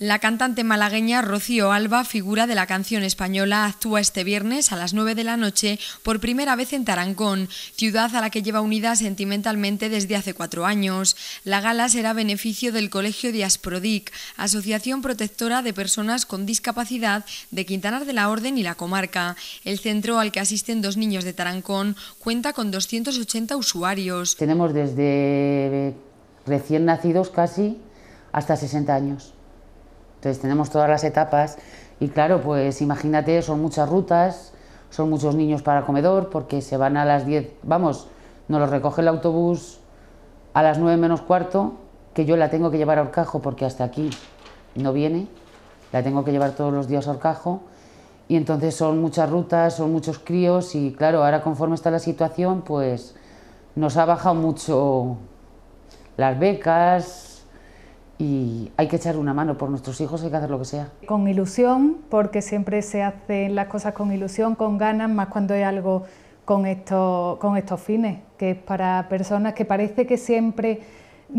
La cantante malagueña Rocío Alba, figura de la canción española, actúa este viernes a las 9 de la noche por primera vez en Tarancón, ciudad a la que lleva unida sentimentalmente desde hace cuatro años. La gala será beneficio del Colegio Diasprodic, Asociación Protectora de Personas con Discapacidad de Quintanar de la Orden y la Comarca. El centro al que asisten dos niños de Tarancón cuenta con 280 usuarios. Tenemos desde recién nacidos casi hasta 60 años entonces tenemos todas las etapas y claro, pues imagínate, son muchas rutas, son muchos niños para comedor porque se van a las 10, vamos, nos los recoge el autobús a las 9 menos cuarto, que yo la tengo que llevar a Orcajo porque hasta aquí no viene, la tengo que llevar todos los días a Orcajo y entonces son muchas rutas, son muchos críos y claro, ahora conforme está la situación, pues nos ha bajado mucho las becas, y hay que echar una mano por nuestros hijos, hay que hacer lo que sea. Con ilusión, porque siempre se hacen las cosas con ilusión, con ganas, más cuando hay algo con, esto, con estos fines, que es para personas que parece que siempre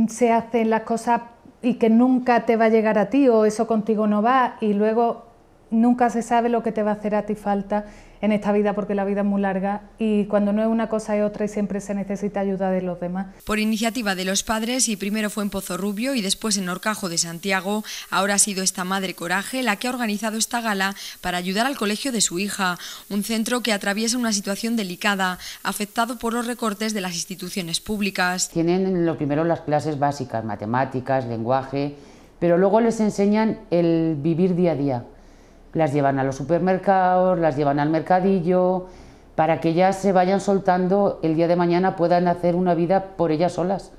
se hacen las cosas y que nunca te va a llegar a ti o eso contigo no va y luego nunca se sabe lo que te va a hacer a ti falta en esta vida porque la vida es muy larga y cuando no es una cosa es otra y siempre se necesita ayuda de los demás. Por iniciativa de los padres y primero fue en Rubio y después en Orcajo de Santiago, ahora ha sido esta madre Coraje la que ha organizado esta gala para ayudar al colegio de su hija, un centro que atraviesa una situación delicada, afectado por los recortes de las instituciones públicas. Tienen lo primero las clases básicas, matemáticas, lenguaje, pero luego les enseñan el vivir día a día las llevan a los supermercados, las llevan al mercadillo, para que ellas se vayan soltando el día de mañana puedan hacer una vida por ellas solas.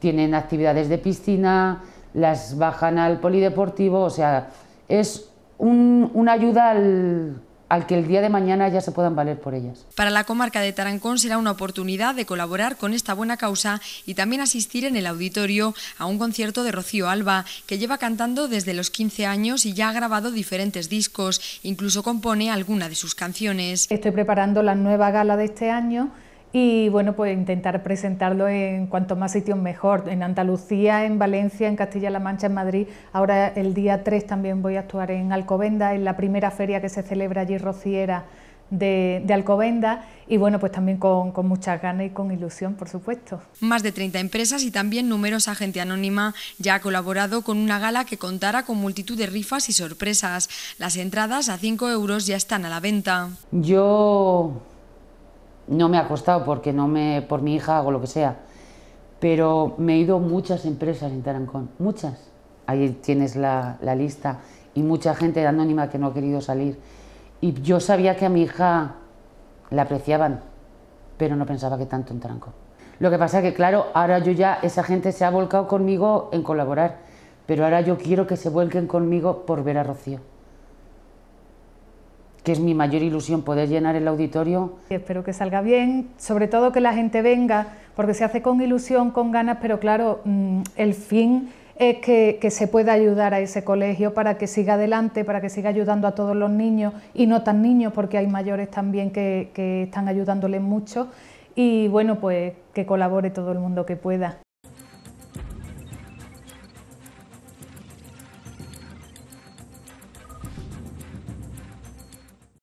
Tienen actividades de piscina, las bajan al polideportivo, o sea, es una ayuda al, al que el día de mañana ya se puedan valer por ellas. Para la comarca de Tarancón será una oportunidad de colaborar con esta buena causa y también asistir en el auditorio a un concierto de Rocío Alba, que lleva cantando desde los 15 años y ya ha grabado diferentes discos, incluso compone alguna de sus canciones. Estoy preparando la nueva gala de este año y bueno, pues intentar presentarlo en cuanto más sitios mejor, en Andalucía, en Valencia, en Castilla-La Mancha, en Madrid. Ahora el día 3 también voy a actuar en Alcobenda, en la primera feria que se celebra allí rociera de, Alcobenda y bueno, pues también con, con muchas ganas y con ilusión, por supuesto. Más de 30 empresas y también numerosa gente anónima ya ha colaborado con una gala que contara... con multitud de rifas y sorpresas. Las entradas a 5 euros ya están a la venta. Yo no me ha costado porque no me, por mi hija o lo que sea, pero me he ido muchas empresas en Tarancón, muchas. Ahí tienes la, la lista y mucha gente anónima que no ha querido salir. Y yo sabía que a mi hija la apreciaban, pero no pensaba que tanto en Tarancón. Lo que pasa que, claro, ahora yo ya, esa gente se ha volcado conmigo en colaborar, pero ahora yo quiero que se vuelquen conmigo por ver a Rocío que es mi mayor ilusión poder llenar el auditorio. espero que salga bien, sobre todo que la gente venga, porque se hace con ilusión, con ganas, pero claro, mm, el fin es que, se pueda ayudar a ese colegio para que siga adelante, para que siga ayudando a todos los niños y no tan niños, porque hay mayores también que, que están ayudándoles mucho. Y bueno, pues que colabore todo el mundo que pueda.